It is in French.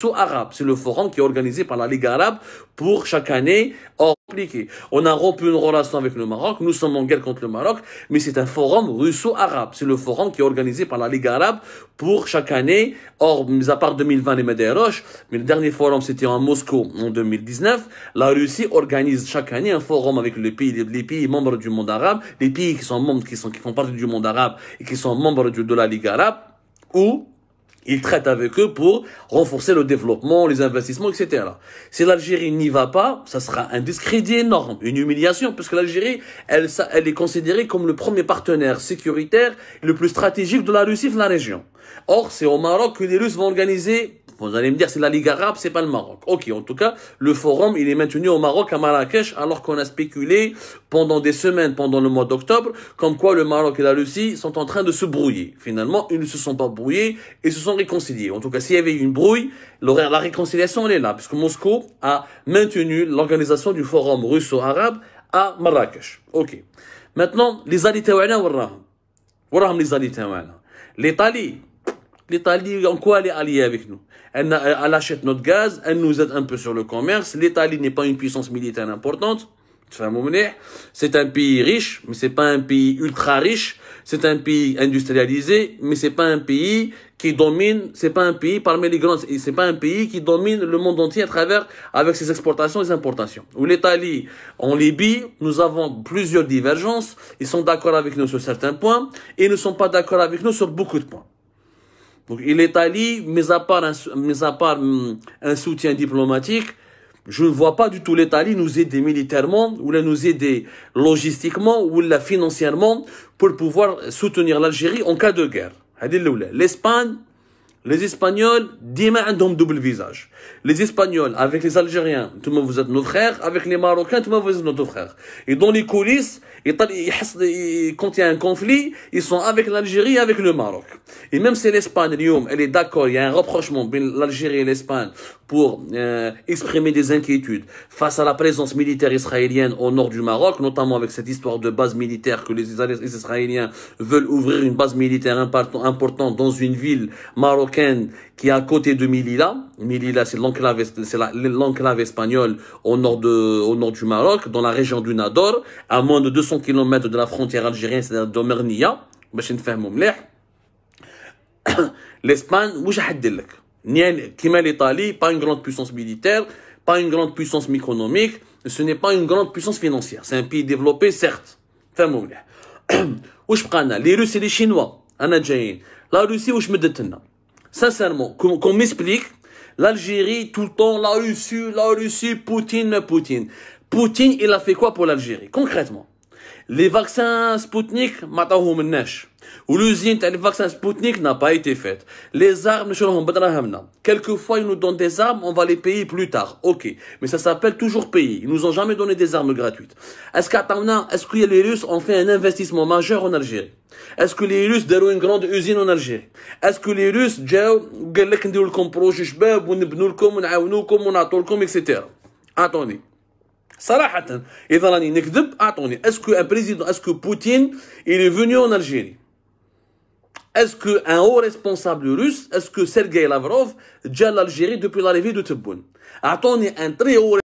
sous arabe. C'est le forum qui est organisé par la Ligue arabe pour chaque année On a rompu une relation avec le Maroc, nous sommes en guerre contre le Maroc, mais c'est un forum russo-arabe. C'est le forum qui est organisé par la Ligue arabe pour chaque année. Or, mis à part 2020 les Medeirosh, mais le dernier forum c'était en Moscou en 2019, la Russie organise chaque année un forum avec les pays, les pays membres du monde arabe, les pays qui sont membres, qui sont, qui font partie du monde arabe et qui sont membres de la Ligue arabe, où il traite avec eux pour renforcer le développement, les investissements, etc. Si l'Algérie n'y va pas, ça sera un discrédit énorme, une humiliation, puisque l'Algérie, elle, est considérée comme le premier partenaire sécuritaire et le plus stratégique de la Russie dans la région. Or, c'est au Maroc que les Russes vont organiser vous allez me dire, c'est la Ligue arabe, c'est pas le Maroc. Ok, en tout cas, le forum, il est maintenu au Maroc, à Marrakech, alors qu'on a spéculé pendant des semaines, pendant le mois d'octobre, comme quoi le Maroc et la Russie sont en train de se brouiller. Finalement, ils ne se sont pas brouillés et se sont réconciliés. En tout cas, s'il y avait eu une brouille, la réconciliation, elle est là, puisque Moscou a maintenu l'organisation du forum russo-arabe à Marrakech. Ok. Maintenant, les les les L'Italie, l'Italie, en quoi elle est alliée avec nous elle, achète notre gaz, elle nous aide un peu sur le commerce. L'Italie n'est pas une puissance militaire importante. C'est un pays riche, mais c'est pas un pays ultra riche. C'est un pays industrialisé, mais c'est pas un pays qui domine. C'est pas un pays parmi les grands. C'est pas un pays qui domine le monde entier à travers avec ses exportations et ses importations. Ou l'Italie, en Libye, nous avons plusieurs divergences. Ils sont d'accord avec nous sur certains points et ne sont pas d'accord avec nous sur beaucoup de points. Donc l'Italie, mis à part, un, à hmm, un soutien diplomatique, je ne vois pas du tout l'Italie nous aider militairement, ou la nous aider logistiquement, ou la financièrement, pour pouvoir soutenir l'Algérie en cas de guerre. L'Espagne, les Espagnols, demain, un double visage. Les Espagnols, avec les Algériens, tout le monde vous êtes nos frères. Avec les Marocains, tout le monde vous êtes notre frère. Et dans les coulisses, quand il y a un conflit, ils sont avec l'Algérie et avec le Maroc. Et même si l'Espagne, elle est d'accord, il y a un rapprochement entre l'Algérie et l'Espagne pour euh, exprimer des inquiétudes face à la présence militaire israélienne au nord du Maroc, notamment avec cette histoire de base militaire que les Israéliens veulent ouvrir une base militaire importante dans une ville marocaine qui est à côté de Milila Milila c'est l'enclave, espagnole au nord de, au nord du Maroc, dans la région du Nador, à moins de 200 km de la frontière algérienne, c'est-à-dire d'Omernia. L'Espagne, où l'Italie, pas une grande puissance militaire, pas une grande puissance économique, ce n'est pas une grande puissance financière. C'est un pays développé, certes. Où je prends les Russes et les Chinois, la Russie où je me détenais Sincèrement, qu'on m'explique, l'Algérie, tout le temps, la Russie, la Russie, Poutine, Poutine. Poutine, il a fait quoi pour l'Algérie, concrètement les vaccins Sputnik, m'attendons Ou l'usine les vaccins Sputnik n'a pas été faite. Les armes, Quelquefois, ils nous donnent des armes, on va les payer plus tard. Ok. Mais ça s'appelle toujours payer. Ils nous ont jamais donné des armes gratuites. Est-ce est-ce que les Russes ont fait un investissement majeur en Algérie? Est-ce que les Russes déroulent une grande usine en Algérie Est-ce que les Russes ont قال لك etc. Attendez. Sarah Est-ce que président, est-ce que Poutine est venu en Algérie? Est-ce que un haut responsable russe, est-ce que Sergueï Lavrov vient en depuis la de de Téboun? un